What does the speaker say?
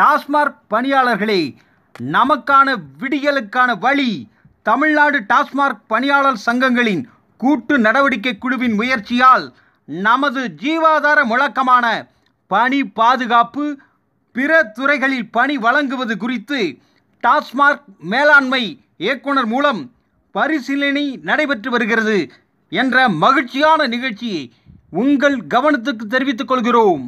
டாஸ்மாக் பணியாளர்களே நமக்கான விடியலுக்கான வழி தமிழ்நாடு டாஸ்மாக் பணியாளர் சங்கங்களின் கூட்டு நடவடிக்கை குழுவின் முயற்சியால் நமது ஜீவாதார முழக்கமான பணி பாதுகாப்பு பிற துறைகளில் பணி வழங்குவது குறித்து டாஸ்மாக் மேலாண்மை இயக்குனர் மூலம் பரிசீலனை நடைபெற்று வருகிறது என்ற மகிழ்ச்சியான நிகழ்ச்சியை உங்கள் கவனத்துக்கு தெரிவித்துக் கொள்கிறோம்